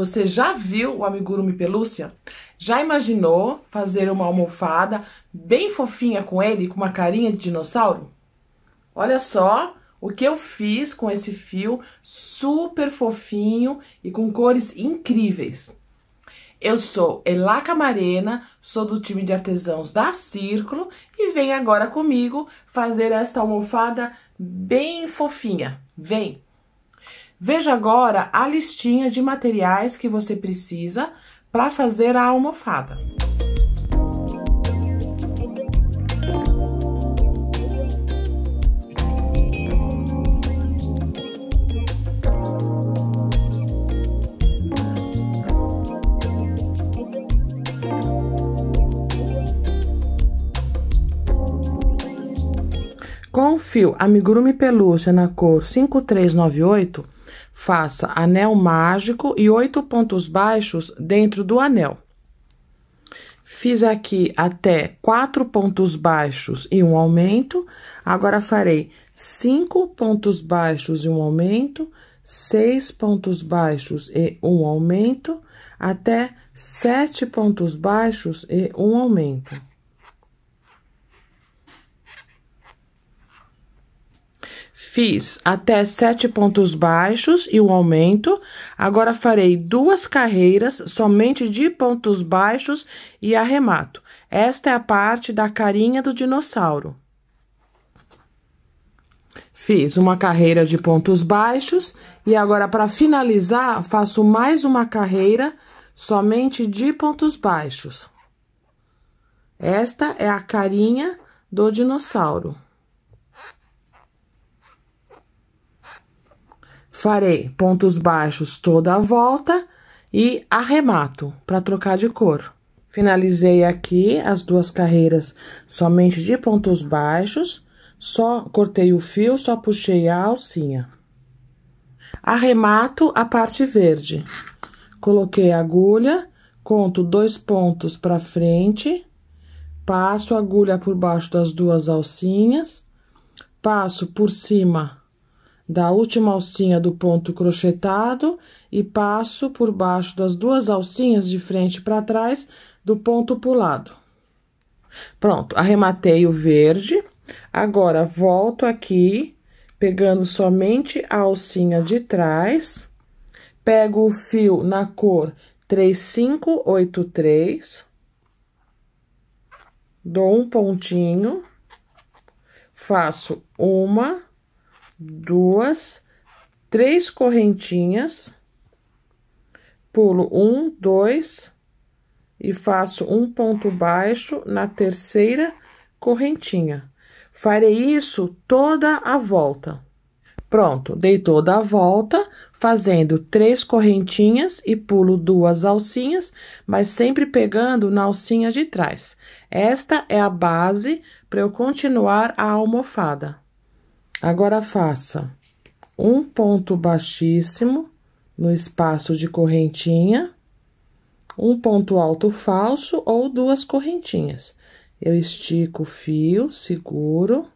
Você já viu o amigurumi pelúcia? Já imaginou fazer uma almofada bem fofinha com ele, com uma carinha de dinossauro? Olha só o que eu fiz com esse fio super fofinho e com cores incríveis. Eu sou Elá Camarena, sou do time de artesãos da Círculo e vem agora comigo fazer esta almofada bem fofinha. Vem! Veja agora a listinha de materiais que você precisa para fazer a almofada. Com o fio amigurumi pelúcia na cor 5398, Faça anel mágico e oito pontos baixos dentro do anel. Fiz aqui até quatro pontos baixos e um aumento. Agora, farei cinco pontos baixos e um aumento, seis pontos baixos e um aumento, até sete pontos baixos e um aumento. Fiz até sete pontos baixos e um aumento. Agora, farei duas carreiras somente de pontos baixos e arremato. Esta é a parte da carinha do dinossauro. Fiz uma carreira de pontos baixos e agora, para finalizar, faço mais uma carreira somente de pontos baixos. Esta é a carinha do dinossauro. Farei pontos baixos toda a volta e arremato para trocar de cor. Finalizei aqui as duas carreiras somente de pontos baixos, só cortei o fio, só puxei a alcinha. Arremato a parte verde. Coloquei a agulha, conto dois pontos para frente, passo a agulha por baixo das duas alcinhas, passo por cima da última alcinha do ponto crochetado e passo por baixo das duas alcinhas de frente para trás do ponto pulado. Pronto, arrematei o verde. Agora, volto aqui, pegando somente a alcinha de trás, pego o fio na cor 3583, dou um pontinho, faço uma duas, três correntinhas, pulo um, dois, e faço um ponto baixo na terceira correntinha. Farei isso toda a volta. Pronto, dei toda a volta, fazendo três correntinhas e pulo duas alcinhas, mas sempre pegando na alcinha de trás. Esta é a base para eu continuar a almofada. Agora, faça um ponto baixíssimo no espaço de correntinha, um ponto alto falso ou duas correntinhas. Eu estico o fio, seguro,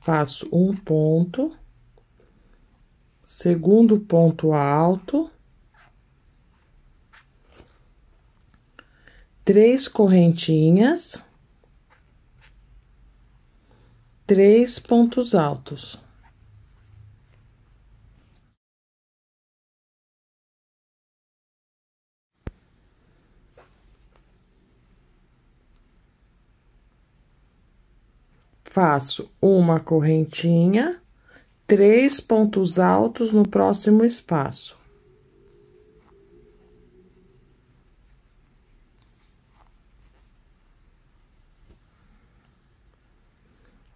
faço um ponto, segundo ponto alto, três correntinhas três pontos altos. Faço uma correntinha, três pontos altos no próximo espaço.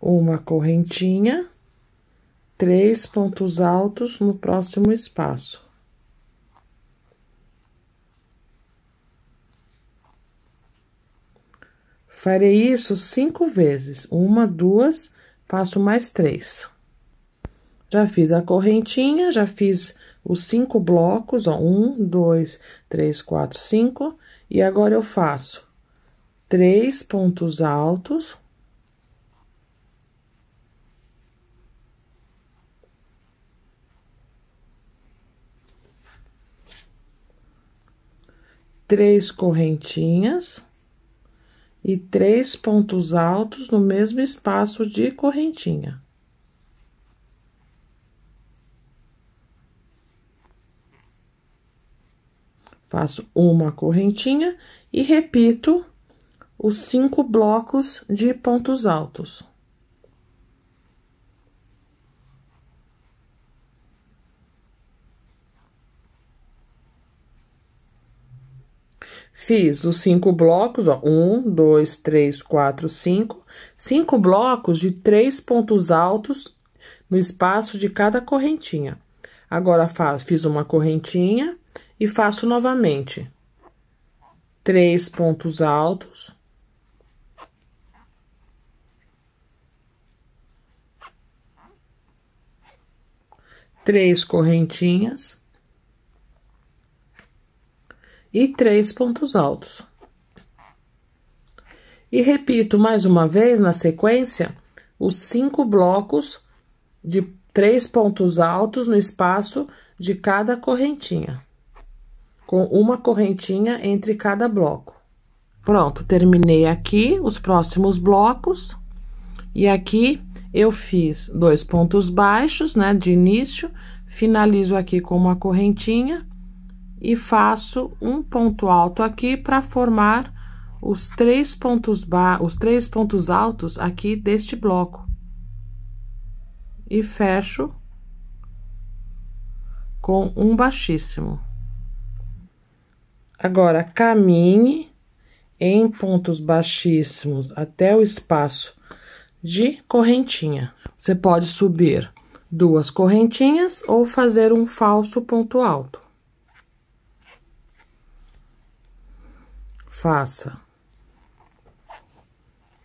uma correntinha, três pontos altos no próximo espaço. Farei isso cinco vezes, uma, duas, faço mais três. Já fiz a correntinha, já fiz os cinco blocos, ó, um, dois, três, quatro, cinco, e agora eu faço três pontos altos três correntinhas e três pontos altos no mesmo espaço de correntinha. Faço uma correntinha e repito os cinco blocos de pontos altos. Fiz os cinco blocos, ó, um, dois, três, quatro, cinco. Cinco blocos de três pontos altos no espaço de cada correntinha. Agora, faço, fiz uma correntinha e faço novamente. Três pontos altos. Três correntinhas e três pontos altos. E repito mais uma vez na sequência os cinco blocos de três pontos altos no espaço de cada correntinha, com uma correntinha entre cada bloco. Pronto, terminei aqui os próximos blocos e aqui eu fiz dois pontos baixos, né, de início, finalizo aqui com uma correntinha e faço um ponto alto aqui para formar os três pontos ba os três pontos altos aqui deste bloco. E fecho com um baixíssimo. Agora, caminhe em pontos baixíssimos até o espaço de correntinha. Você pode subir duas correntinhas ou fazer um falso ponto alto. faça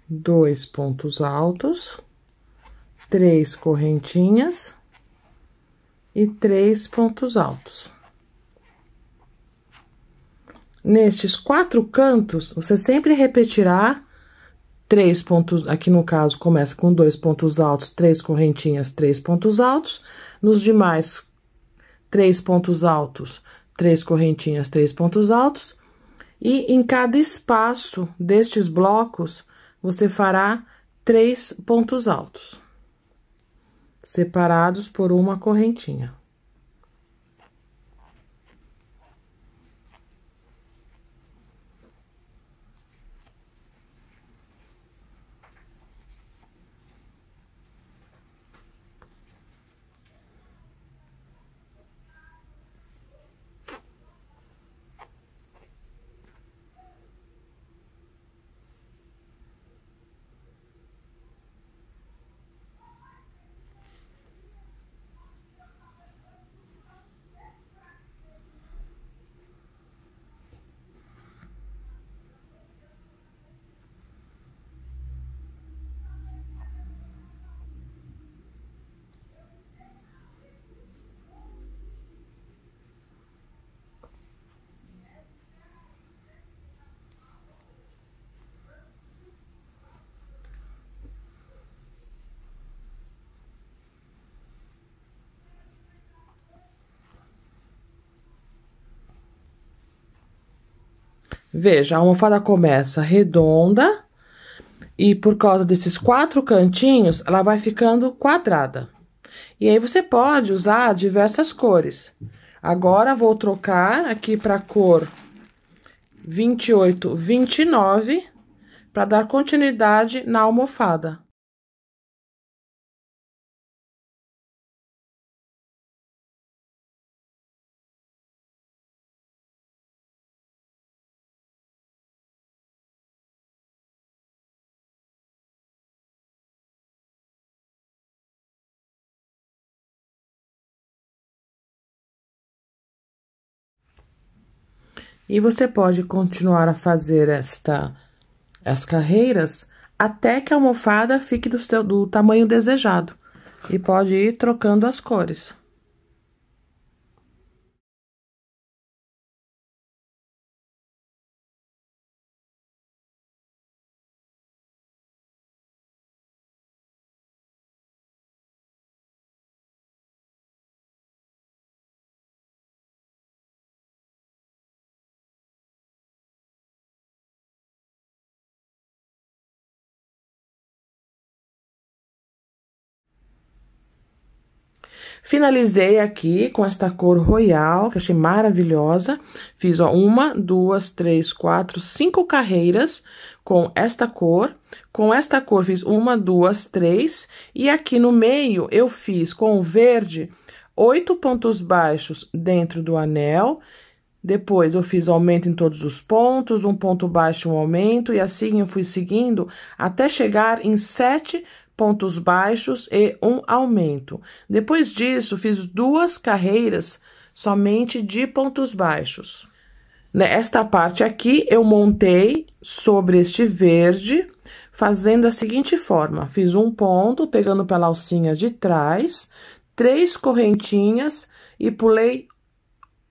dois pontos altos, três correntinhas e três pontos altos. Nestes quatro cantos, você sempre repetirá três pontos, aqui no caso começa com dois pontos altos, três correntinhas, três pontos altos, nos demais três pontos altos, três correntinhas, três pontos altos, e em cada espaço destes blocos, você fará três pontos altos, separados por uma correntinha. Veja, a almofada começa redonda e por causa desses quatro cantinhos, ela vai ficando quadrada. E aí você pode usar diversas cores. Agora, vou trocar aqui para cor 28, 29, para dar continuidade na almofada. E você pode continuar a fazer esta, as carreiras até que a almofada fique do, seu, do tamanho desejado. E pode ir trocando as cores. Finalizei aqui com esta cor royal, que achei maravilhosa. Fiz, ó, uma, duas, três, quatro, cinco carreiras com esta cor. Com esta cor fiz uma, duas, três. E aqui no meio eu fiz com o verde oito pontos baixos dentro do anel. Depois, eu fiz aumento em todos os pontos, um ponto baixo, um aumento, e assim eu fui seguindo até chegar em sete pontos baixos e um aumento. Depois disso, fiz duas carreiras somente de pontos baixos. Nesta né, parte aqui, eu montei sobre este verde, fazendo a seguinte forma. Fiz um ponto, pegando pela alcinha de trás, três correntinhas e pulei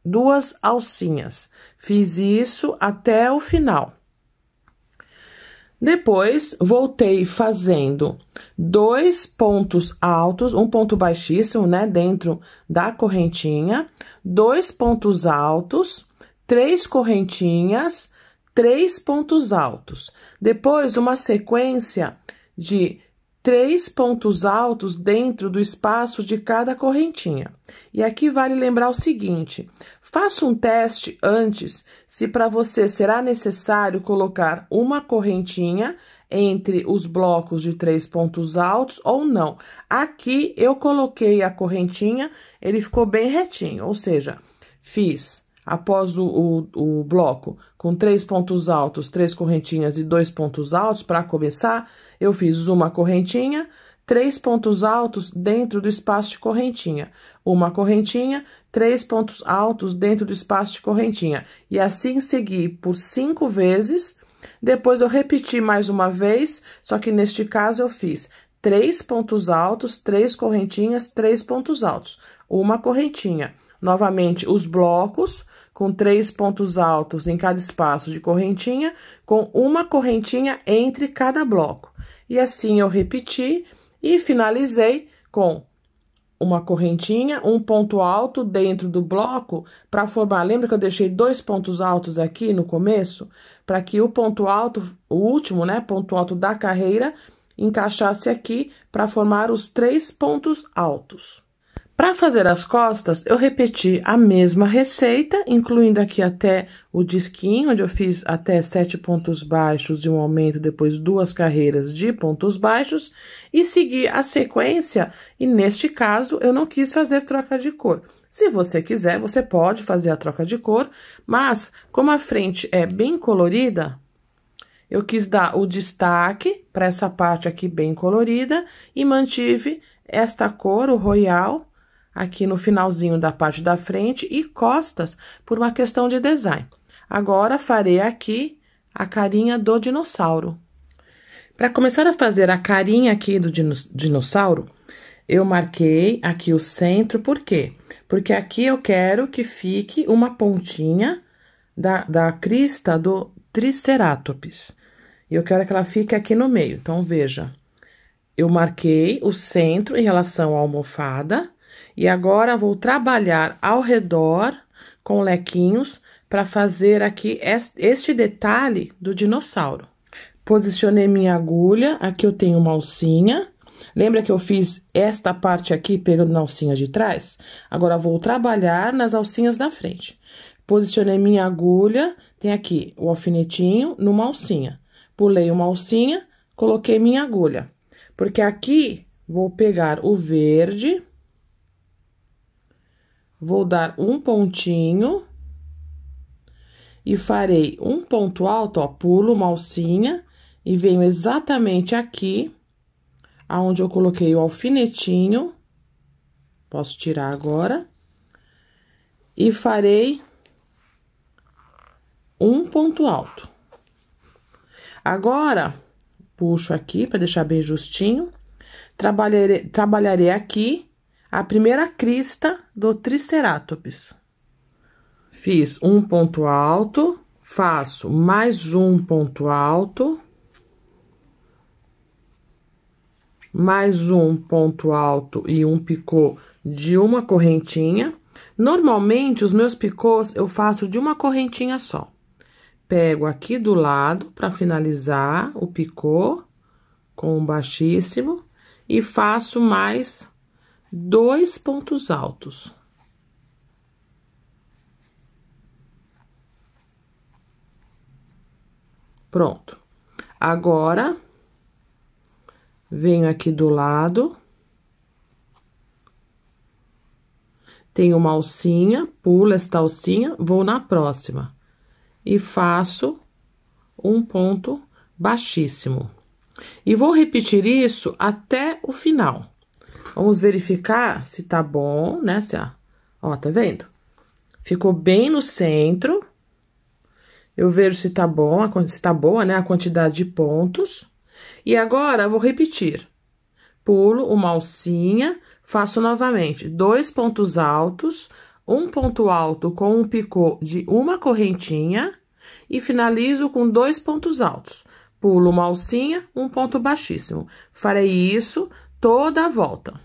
duas alcinhas. Fiz isso até o final. Depois, voltei fazendo dois pontos altos, um ponto baixíssimo, né, dentro da correntinha, dois pontos altos, três correntinhas, três pontos altos. Depois, uma sequência de três pontos altos dentro do espaço de cada correntinha. E aqui vale lembrar o seguinte: faça um teste antes se para você será necessário colocar uma correntinha entre os blocos de três pontos altos ou não. Aqui eu coloquei a correntinha, ele ficou bem retinho, ou seja, fiz após o, o, o bloco com três pontos altos, três correntinhas e dois pontos altos para começar eu fiz uma correntinha, três pontos altos dentro do espaço de correntinha, uma correntinha, três pontos altos dentro do espaço de correntinha. E assim segui por cinco vezes. Depois eu repeti mais uma vez, só que neste caso eu fiz três pontos altos, três correntinhas, três pontos altos, uma correntinha. Novamente, os blocos com três pontos altos em cada espaço de correntinha, com uma correntinha entre cada bloco. E assim eu repeti e finalizei com uma correntinha, um ponto alto dentro do bloco para formar. Lembra que eu deixei dois pontos altos aqui no começo? Para que o ponto alto, o último, né, ponto alto da carreira, encaixasse aqui para formar os três pontos altos. Para fazer as costas, eu repeti a mesma receita, incluindo aqui até o disquinho, onde eu fiz até sete pontos baixos e um aumento, depois duas carreiras de pontos baixos, e segui a sequência, e neste caso, eu não quis fazer troca de cor. Se você quiser, você pode fazer a troca de cor, mas como a frente é bem colorida, eu quis dar o destaque para essa parte aqui bem colorida e mantive esta cor, o royal, aqui no finalzinho da parte da frente e costas por uma questão de design. Agora, farei aqui a carinha do dinossauro. Para começar a fazer a carinha aqui do dinossauro, eu marquei aqui o centro, por quê? Porque aqui eu quero que fique uma pontinha da, da crista do triceratops. E eu quero que ela fique aqui no meio, então veja. Eu marquei o centro em relação à almofada, e agora vou trabalhar ao redor com lequinhos para fazer aqui este detalhe do dinossauro. Posicionei minha agulha, aqui eu tenho uma alcinha. Lembra que eu fiz esta parte aqui pegando na alcinha de trás? Agora, vou trabalhar nas alcinhas da frente. Posicionei minha agulha, tem aqui o alfinetinho numa alcinha. Pulei uma alcinha, coloquei minha agulha. Porque aqui, vou pegar o verde vou dar um pontinho e farei um ponto alto, ó, pulo uma alcinha e venho exatamente aqui, aonde eu coloquei o alfinetinho, posso tirar agora, e farei um ponto alto. Agora, puxo aqui para deixar bem justinho, trabalharei, trabalharei aqui a primeira crista do Triceratops. Fiz um ponto alto, faço mais um ponto alto, mais um ponto alto e um picô de uma correntinha. Normalmente, os meus picôs eu faço de uma correntinha só. Pego aqui do lado para finalizar o picô com o um baixíssimo e faço mais dois pontos altos. Pronto. Agora, venho aqui do lado. Tenho uma alcinha, pulo esta alcinha, vou na próxima. E faço um ponto baixíssimo. E vou repetir isso até o final. Vamos verificar se tá bom, né? Se, ó, ó, tá vendo? Ficou bem no centro. Eu vejo se tá bom, se tá boa, né? A quantidade de pontos. E agora, vou repetir. Pulo uma alcinha, faço novamente dois pontos altos, um ponto alto com um picô de uma correntinha e finalizo com dois pontos altos. Pulo uma alcinha, um ponto baixíssimo. Farei isso toda a volta.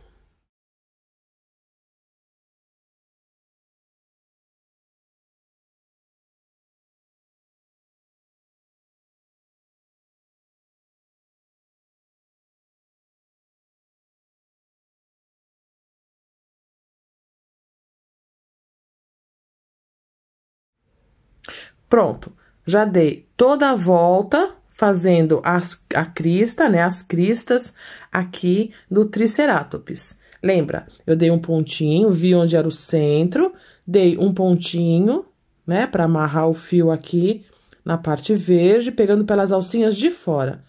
Pronto, já dei toda a volta fazendo as, a crista, né, as cristas aqui do Triceratops. Lembra, eu dei um pontinho, vi onde era o centro, dei um pontinho, né, para amarrar o fio aqui na parte verde, pegando pelas alcinhas de fora.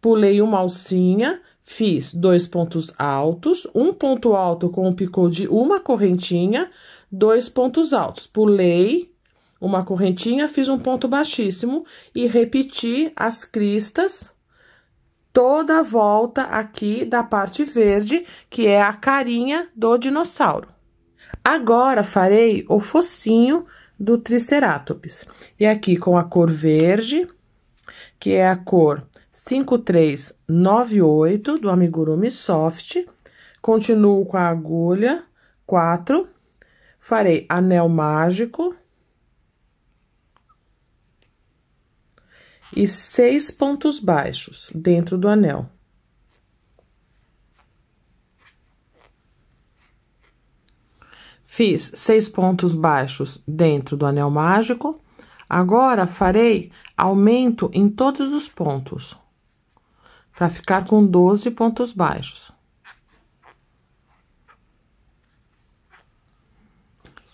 Pulei uma alcinha, fiz dois pontos altos, um ponto alto com o um picô de uma correntinha, dois pontos altos. Pulei, uma correntinha, fiz um ponto baixíssimo e repeti as cristas toda a volta aqui da parte verde, que é a carinha do dinossauro. Agora, farei o focinho do Triceratops. E aqui com a cor verde, que é a cor 5398 do Amigurumi Soft. Continuo com a agulha 4. Farei anel mágico e seis pontos baixos dentro do anel. Fiz seis pontos baixos dentro do anel mágico. Agora, farei aumento em todos os pontos, para ficar com 12 pontos baixos.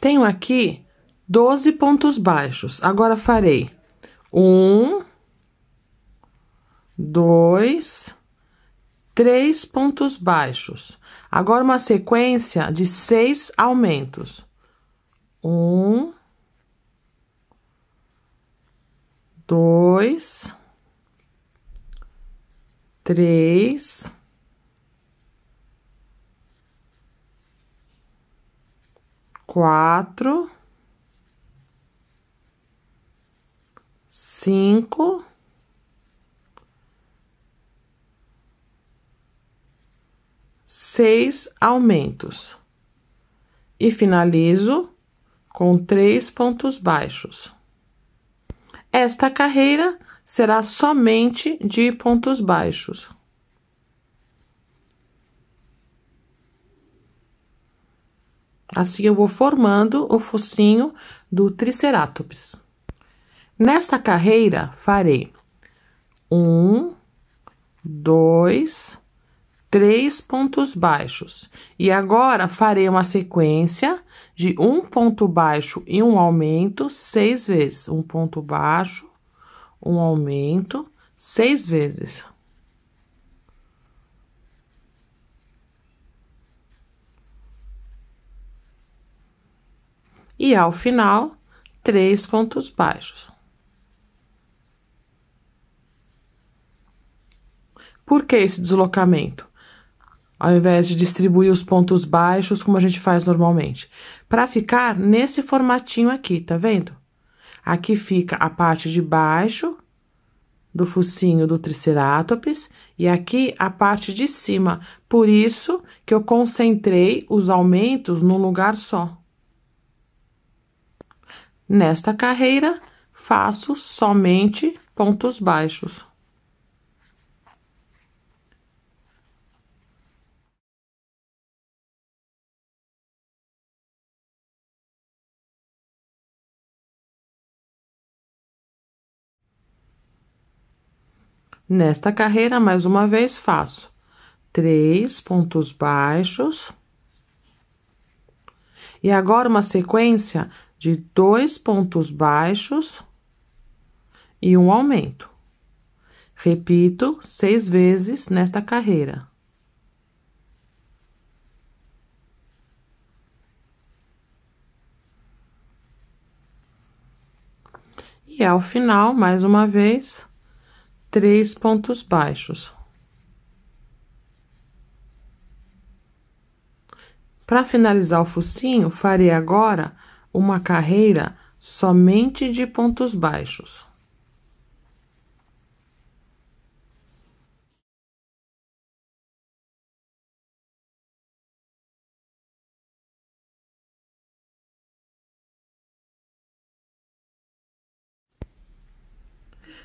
Tenho aqui 12 pontos baixos. Agora, farei um, dois, três pontos baixos. Agora, uma sequência de seis aumentos. Um, dois, três, quatro, cinco seis aumentos e finalizo com três pontos baixos. Esta carreira será somente de pontos baixos. Assim eu vou formando o focinho do Triceratops. Nesta carreira, farei um, dois, três pontos baixos. E agora, farei uma sequência de um ponto baixo e um aumento seis vezes. Um ponto baixo, um aumento seis vezes. E ao final, três pontos baixos. Por que esse deslocamento? ao invés de distribuir os pontos baixos como a gente faz normalmente, para ficar nesse formatinho aqui, tá vendo? Aqui fica a parte de baixo do focinho do tricerátops e aqui a parte de cima. Por isso que eu concentrei os aumentos num lugar só. Nesta carreira, faço somente pontos baixos. Nesta carreira, mais uma vez, faço três pontos baixos. E agora, uma sequência de dois pontos baixos e um aumento. Repito seis vezes nesta carreira. E ao final, mais uma vez, três pontos baixos. Para finalizar o focinho, farei agora uma carreira somente de pontos baixos.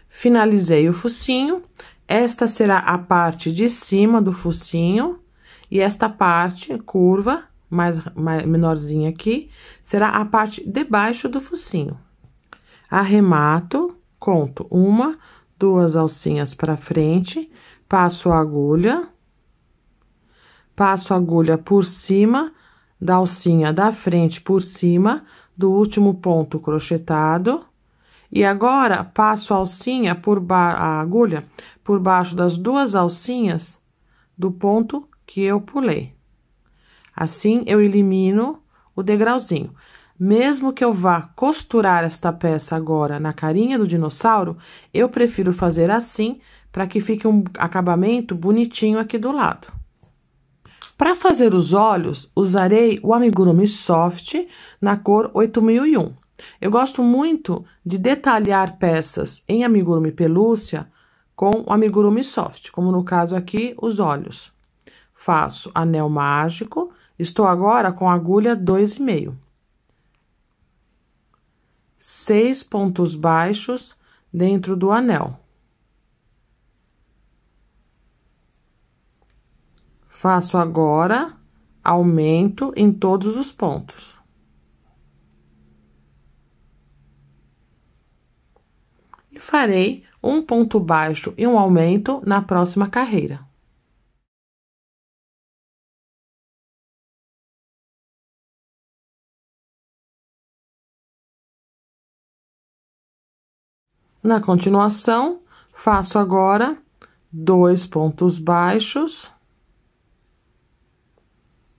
Finalizei o focinho. Esta será a parte de cima do focinho. E esta parte curva, mais, mais menorzinha aqui, será a parte debaixo do focinho. Arremato, conto uma, duas alcinhas para frente, passo a agulha, passo a agulha por cima da alcinha da frente por cima do último ponto crochetado, e agora passo a alcinha por a agulha por baixo das duas alcinhas do ponto que eu pulei. Assim eu elimino o degrauzinho. Mesmo que eu vá costurar esta peça agora na carinha do dinossauro, eu prefiro fazer assim para que fique um acabamento bonitinho aqui do lado. Para fazer os olhos, usarei o amigurumi soft na cor 8001. Eu gosto muito de detalhar peças em amigurumi pelúcia com amigurumi soft, como no caso aqui, os olhos. Faço anel mágico, estou agora com agulha 2,5. Seis pontos baixos dentro do anel. Faço agora aumento em todos os pontos. e farei um ponto baixo e um aumento na próxima carreira. Na continuação, faço agora dois pontos baixos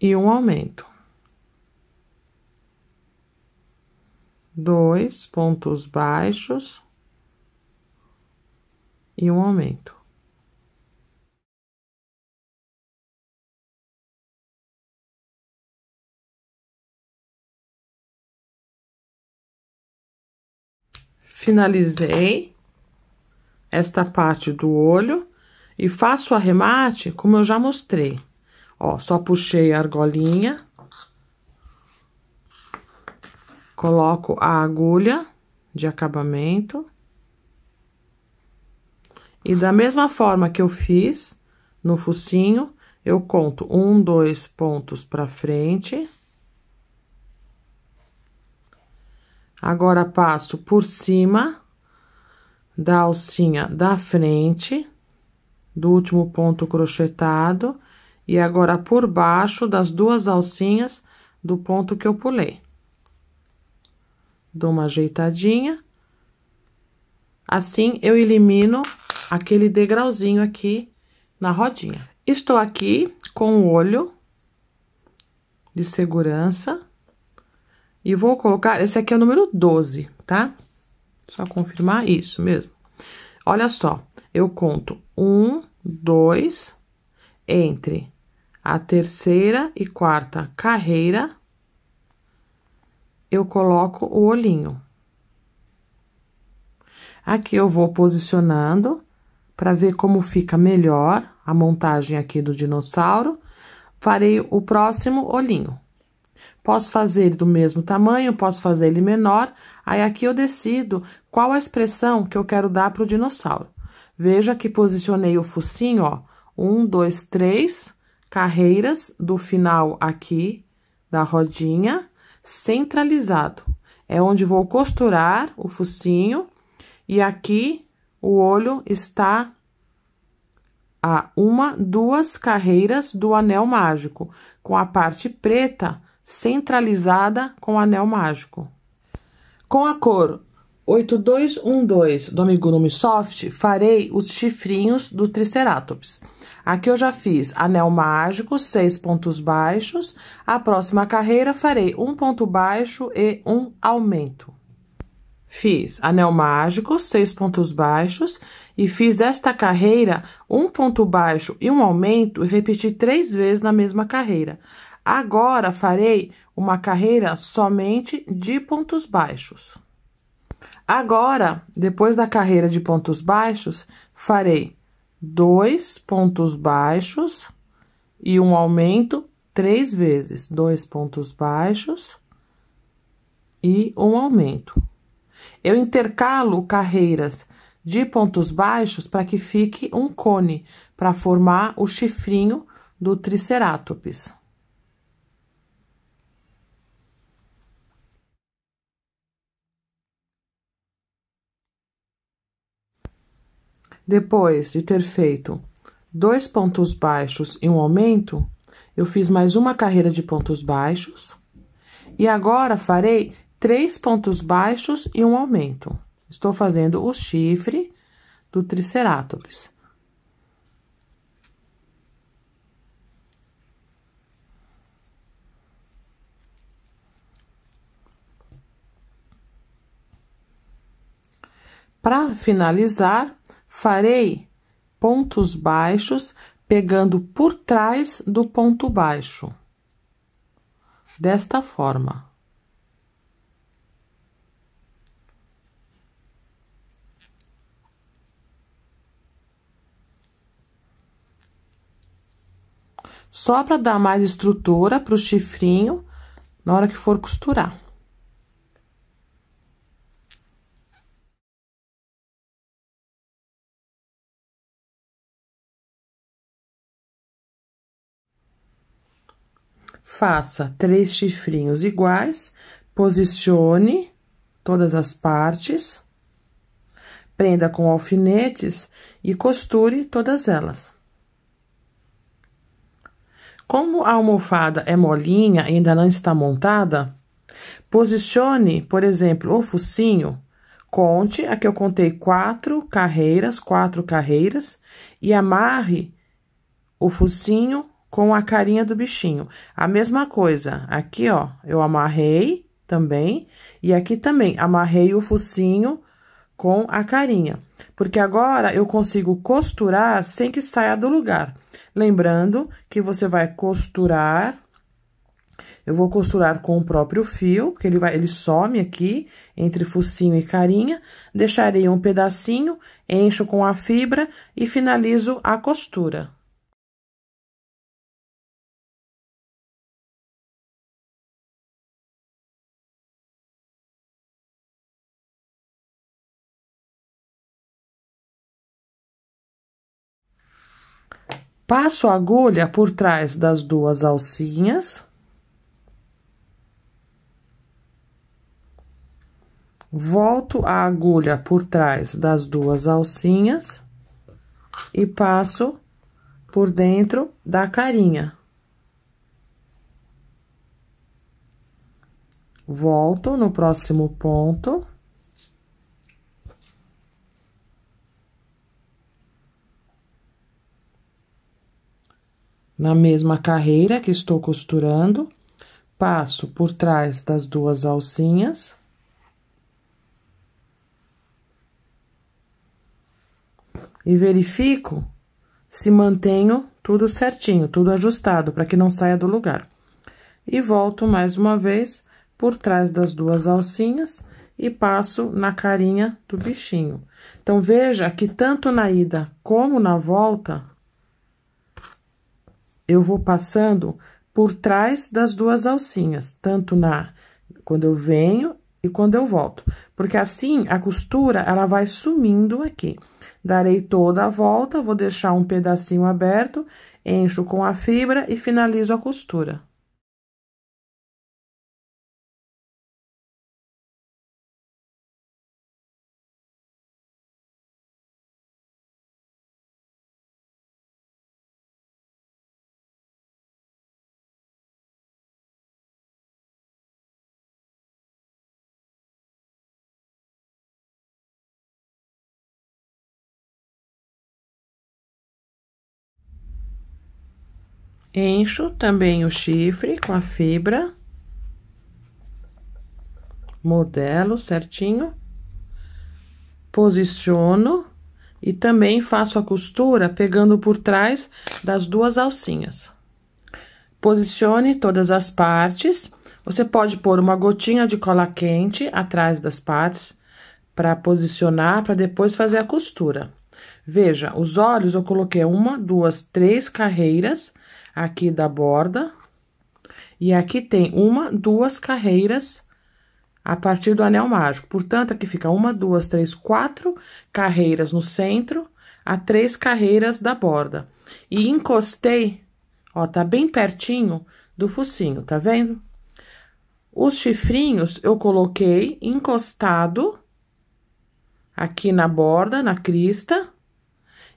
e um aumento. Dois pontos baixos e um aumento. Finalizei esta parte do olho e faço o arremate como eu já mostrei. Ó, só puxei a argolinha, coloco a agulha de acabamento. E da mesma forma que eu fiz no focinho, eu conto um, dois pontos pra frente. Agora, passo por cima da alcinha da frente, do último ponto crochetado, e agora por baixo das duas alcinhas do ponto que eu pulei. Dou uma ajeitadinha. Assim, eu elimino aquele degrauzinho aqui na rodinha. Estou aqui com o olho de segurança e vou colocar, esse aqui é o número 12, tá? Só confirmar isso mesmo. Olha só, eu conto um, dois, entre a terceira e quarta carreira, eu coloco o olhinho. Aqui eu vou posicionando para ver como fica melhor a montagem aqui do dinossauro, farei o próximo olhinho. Posso fazer ele do mesmo tamanho, posso fazer ele menor, aí aqui eu decido qual a expressão que eu quero dar para o dinossauro. Veja que posicionei o focinho, ó, um, dois, três carreiras do final aqui da rodinha, centralizado. É onde vou costurar o focinho e aqui o olho está a uma, duas carreiras do anel mágico, com a parte preta centralizada com o anel mágico. Com a cor 8212 do Amigurumi Soft, farei os chifrinhos do Triceratops. Aqui eu já fiz anel mágico, seis pontos baixos. A próxima carreira farei um ponto baixo e um aumento. Fiz anel mágico, seis pontos baixos, e fiz desta carreira um ponto baixo e um aumento, e repeti três vezes na mesma carreira. Agora farei uma carreira somente de pontos baixos. Agora, depois da carreira de pontos baixos, farei dois pontos baixos e um aumento três vezes. Dois pontos baixos e um aumento. Eu intercalo carreiras de pontos baixos para que fique um cone, para formar o chifrinho do Triceratops. Depois de ter feito dois pontos baixos e um aumento, eu fiz mais uma carreira de pontos baixos. E agora farei três pontos baixos e um aumento. Estou fazendo o chifre do Triceratops. Para finalizar, farei pontos baixos pegando por trás do ponto baixo. Desta forma. Só para dar mais estrutura para o chifrinho na hora que for costurar. Faça três chifrinhos iguais, posicione todas as partes, prenda com alfinetes e costure todas elas. Como a almofada é molinha e ainda não está montada, posicione, por exemplo, o focinho, conte, aqui eu contei quatro carreiras, quatro carreiras, e amarre o focinho com a carinha do bichinho. A mesma coisa, aqui ó, eu amarrei também, e aqui também, amarrei o focinho com a carinha. Porque agora eu consigo costurar sem que saia do lugar. Lembrando que você vai costurar, eu vou costurar com o próprio fio, porque ele, vai, ele some aqui entre focinho e carinha. Deixarei um pedacinho, encho com a fibra e finalizo a costura. Passo a agulha por trás das duas alcinhas. Volto a agulha por trás das duas alcinhas e passo por dentro da carinha. Volto no próximo ponto. Na mesma carreira que estou costurando, passo por trás das duas alcinhas. E verifico se mantenho tudo certinho, tudo ajustado, para que não saia do lugar. E volto mais uma vez por trás das duas alcinhas e passo na carinha do bichinho. Então, veja que tanto na ida como na volta, eu vou passando por trás das duas alcinhas, tanto na quando eu venho e quando eu volto, porque assim a costura ela vai sumindo aqui. Darei toda a volta, vou deixar um pedacinho aberto, encho com a fibra e finalizo a costura. Encho também o chifre com a fibra. Modelo certinho. Posiciono e também faço a costura pegando por trás das duas alcinhas. Posicione todas as partes. Você pode pôr uma gotinha de cola quente atrás das partes para posicionar, para depois fazer a costura. Veja, os olhos eu coloquei uma, duas, três carreiras aqui da borda. E aqui tem uma, duas carreiras a partir do anel mágico. Portanto, aqui fica uma, duas, três, quatro carreiras no centro, a três carreiras da borda. E encostei, ó, tá bem pertinho do focinho, tá vendo? Os chifrinhos eu coloquei encostado aqui na borda, na crista,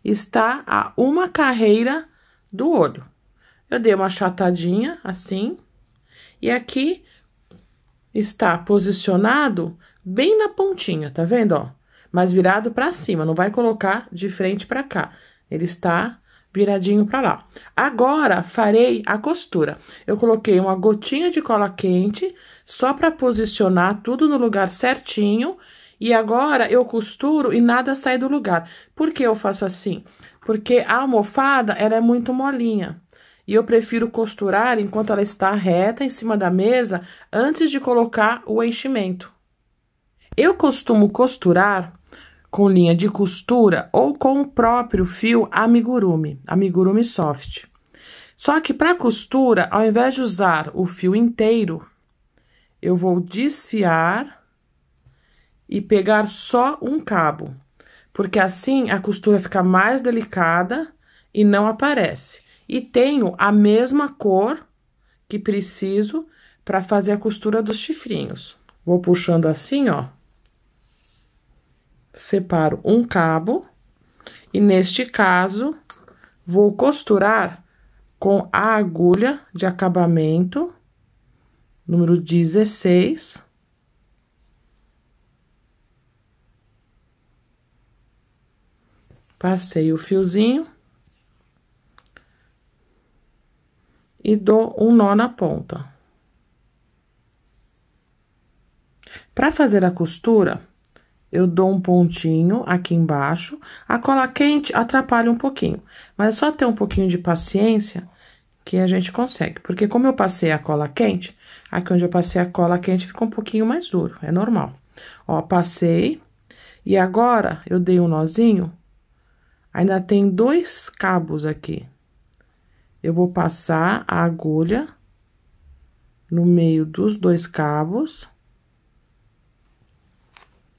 está a uma carreira do olho eu dei uma achatadinha assim, e aqui está posicionado bem na pontinha, tá vendo, ó? Mas virado para cima, não vai colocar de frente para cá. Ele está viradinho para lá. Agora, farei a costura. Eu coloquei uma gotinha de cola quente, só para posicionar tudo no lugar certinho. E agora, eu costuro e nada sai do lugar. Por que eu faço assim? Porque a almofada, ela é muito molinha e eu prefiro costurar enquanto ela está reta em cima da mesa antes de colocar o enchimento. Eu costumo costurar com linha de costura ou com o próprio fio amigurumi, amigurumi soft. Só que para costura, ao invés de usar o fio inteiro, eu vou desfiar e pegar só um cabo, porque assim a costura fica mais delicada e não aparece. E tenho a mesma cor que preciso para fazer a costura dos chifrinhos. Vou puxando assim, ó. Separo um cabo. E neste caso, vou costurar com a agulha de acabamento número 16. Passei o fiozinho. e dou um nó na ponta. Para fazer a costura, eu dou um pontinho aqui embaixo. A cola quente atrapalha um pouquinho, mas é só ter um pouquinho de paciência que a gente consegue. Porque como eu passei a cola quente, aqui onde eu passei a cola quente ficou um pouquinho mais duro, é normal. Ó, passei, e agora eu dei um nozinho, ainda tem dois cabos aqui eu vou passar a agulha no meio dos dois cabos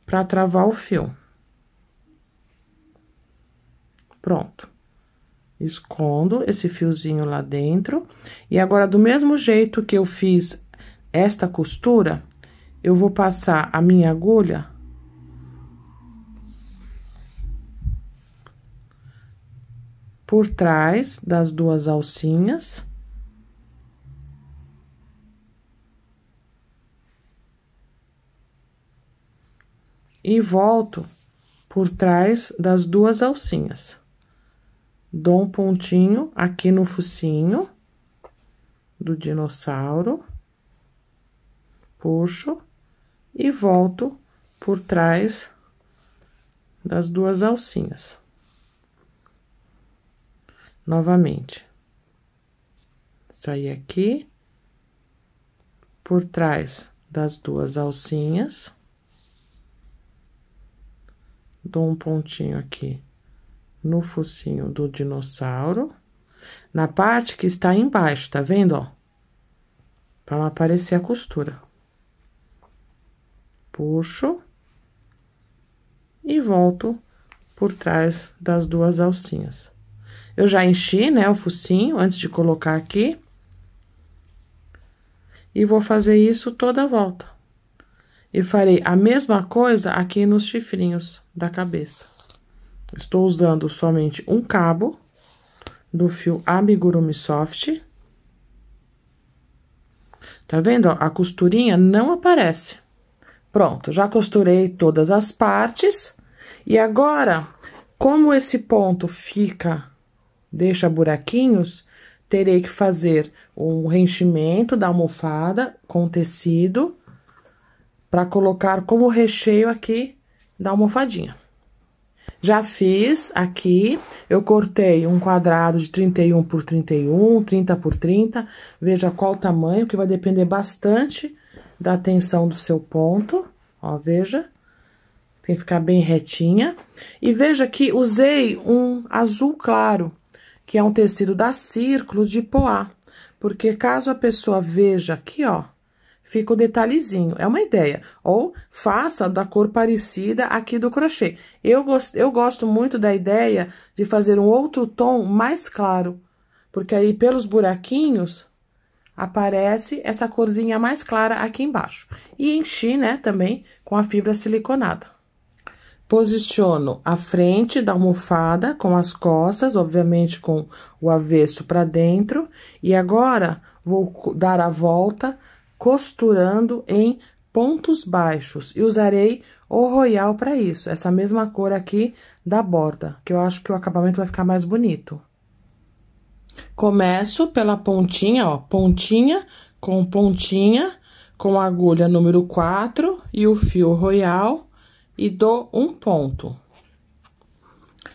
para travar o fio. Pronto. Escondo esse fiozinho lá dentro. E agora, do mesmo jeito que eu fiz esta costura, eu vou passar a minha agulha por trás das duas alcinhas. E volto por trás das duas alcinhas. Dou um pontinho aqui no focinho do dinossauro. Puxo e volto por trás das duas alcinhas novamente. Sair aqui, por trás das duas alcinhas. Dou um pontinho aqui no focinho do dinossauro. Na parte que está embaixo, tá vendo, ó? Pra aparecer a costura. Puxo. E volto por trás das duas alcinhas. Eu já enchi, né, o focinho antes de colocar aqui. E vou fazer isso toda a volta. E farei a mesma coisa aqui nos chifrinhos da cabeça. Estou usando somente um cabo do fio Amigurumi Soft. Tá vendo? a costurinha não aparece. Pronto, já costurei todas as partes. E agora, como esse ponto fica deixa buraquinhos, terei que fazer um reenchimento da almofada com tecido para colocar como recheio aqui da almofadinha. Já fiz aqui, eu cortei um quadrado de 31 por 31, 30 por 30, veja qual o tamanho, que vai depender bastante da tensão do seu ponto, ó, veja. Tem que ficar bem retinha. E veja que usei um azul claro, que é um tecido da Círculo de Poá, porque caso a pessoa veja aqui, ó, fica o detalhezinho, é uma ideia. Ou faça da cor parecida aqui do crochê. Eu, gost, eu gosto muito da ideia de fazer um outro tom mais claro, porque aí pelos buraquinhos aparece essa corzinha mais clara aqui embaixo. E enchi, né, também com a fibra siliconada. Posiciono a frente da almofada com as costas, obviamente com o avesso para dentro, e agora vou dar a volta costurando em pontos baixos e usarei o royal para isso, essa mesma cor aqui da borda, que eu acho que o acabamento vai ficar mais bonito. Começo pela pontinha, ó, pontinha com pontinha, com a agulha número 4 e o fio royal e dou um ponto.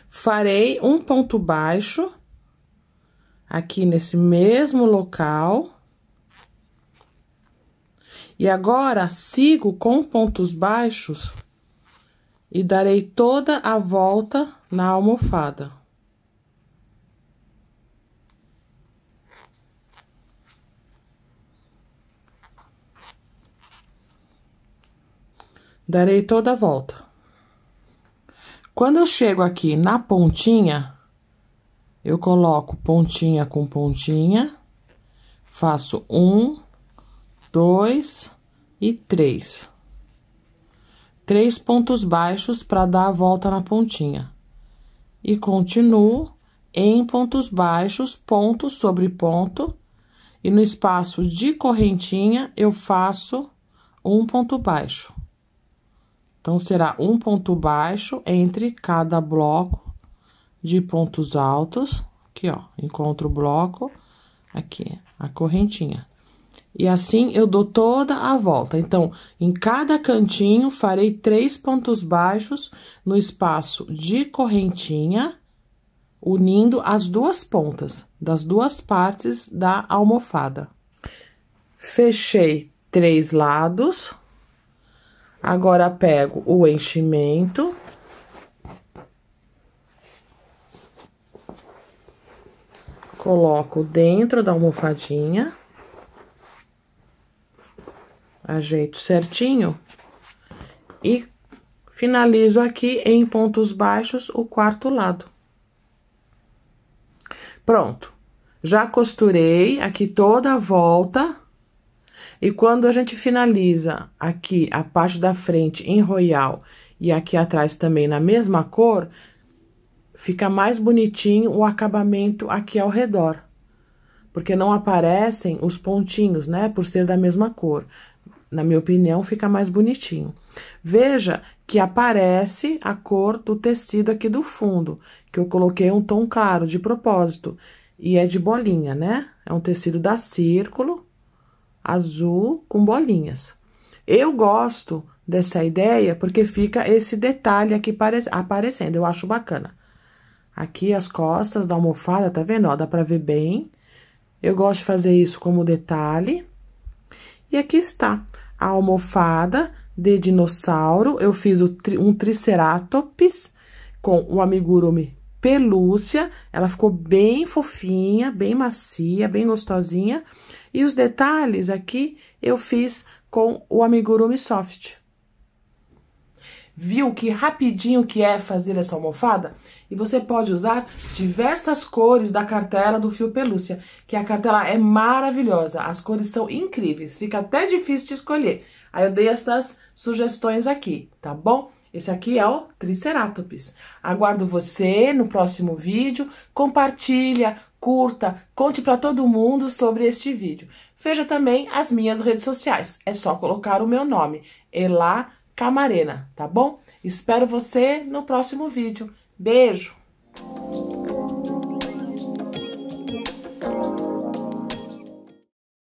Farei um ponto baixo aqui nesse mesmo local. E agora, sigo com pontos baixos e darei toda a volta na almofada. Darei toda a volta. Quando eu chego aqui na pontinha, eu coloco pontinha com pontinha, faço um, dois e três. Três pontos baixos para dar a volta na pontinha. E continuo em pontos baixos, ponto sobre ponto, e no espaço de correntinha eu faço um ponto baixo. Então, será um ponto baixo entre cada bloco de pontos altos. Aqui, ó, encontro o bloco, aqui, a correntinha. E assim, eu dou toda a volta. Então, em cada cantinho, farei três pontos baixos no espaço de correntinha, unindo as duas pontas das duas partes da almofada. Fechei três lados. Agora, pego o enchimento. Coloco dentro da almofadinha. Ajeito certinho. E finalizo aqui em pontos baixos o quarto lado. Pronto. Já costurei aqui toda a volta e quando a gente finaliza aqui a parte da frente em royal e aqui atrás também na mesma cor, fica mais bonitinho o acabamento aqui ao redor. Porque não aparecem os pontinhos, né? Por ser da mesma cor. Na minha opinião, fica mais bonitinho. Veja que aparece a cor do tecido aqui do fundo, que eu coloquei um tom claro de propósito. E é de bolinha, né? É um tecido da círculo, azul com bolinhas. Eu gosto dessa ideia porque fica esse detalhe aqui aparecendo, eu acho bacana. Aqui as costas da almofada, tá vendo? Ó, dá pra ver bem. Eu gosto de fazer isso como detalhe. E aqui está a almofada de dinossauro. Eu fiz tri um triceratops com o amigurumi pelúcia. Ela ficou bem fofinha, bem macia, bem gostosinha. E os detalhes aqui eu fiz com o amigurumi soft. Viu que rapidinho que é fazer essa almofada? E você pode usar diversas cores da cartela do fio pelúcia, que a cartela é maravilhosa, as cores são incríveis, fica até difícil de escolher. Aí eu dei essas sugestões aqui, tá bom? Esse aqui é o Triceratops. Aguardo você no próximo vídeo. Compartilha, curta, conte para todo mundo sobre este vídeo. Veja também as minhas redes sociais. É só colocar o meu nome, Elá Camarena, tá bom? Espero você no próximo vídeo. Beijo!